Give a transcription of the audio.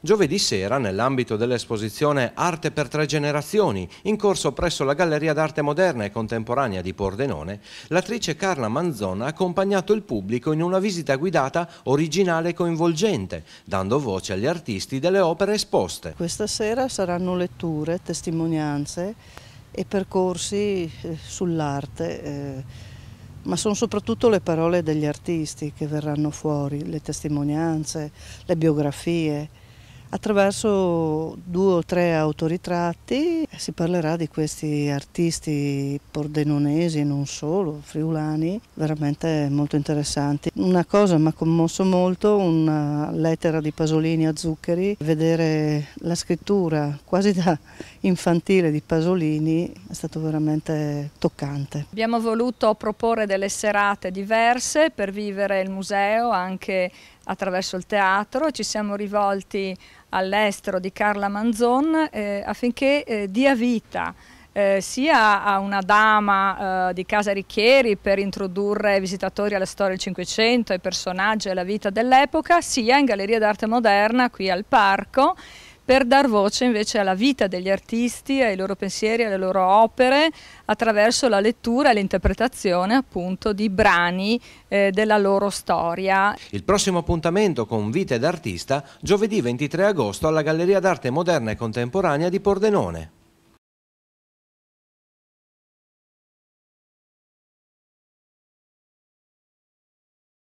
Giovedì sera, nell'ambito dell'esposizione Arte per tre generazioni, in corso presso la Galleria d'Arte Moderna e Contemporanea di Pordenone, l'attrice Carla Manzon ha accompagnato il pubblico in una visita guidata originale e coinvolgente, dando voce agli artisti delle opere esposte. Questa sera saranno letture, testimonianze e percorsi eh, sull'arte. Eh, ma sono soprattutto le parole degli artisti che verranno fuori, le testimonianze, le biografie. Attraverso due o tre autoritratti si parlerà di questi artisti pordenonesi e non solo, friulani, veramente molto interessanti. Una cosa mi ha commosso molto, una lettera di Pasolini a Zuccheri, vedere la scrittura quasi da infantile di Pasolini è stato veramente toccante. Abbiamo voluto proporre delle serate diverse per vivere il museo anche attraverso il teatro, ci siamo rivolti all'estero di Carla Manzon eh, affinché eh, dia vita eh, sia a una dama eh, di Casa Ricchieri per introdurre visitatori alla storia del Cinquecento, ai personaggi e alla vita dell'epoca, sia in Galleria d'Arte Moderna qui al Parco per dar voce invece alla vita degli artisti, ai loro pensieri, alle loro opere, attraverso la lettura e l'interpretazione appunto di brani eh, della loro storia. Il prossimo appuntamento con Vite d'artista, giovedì 23 agosto alla Galleria d'arte moderna e contemporanea di Pordenone.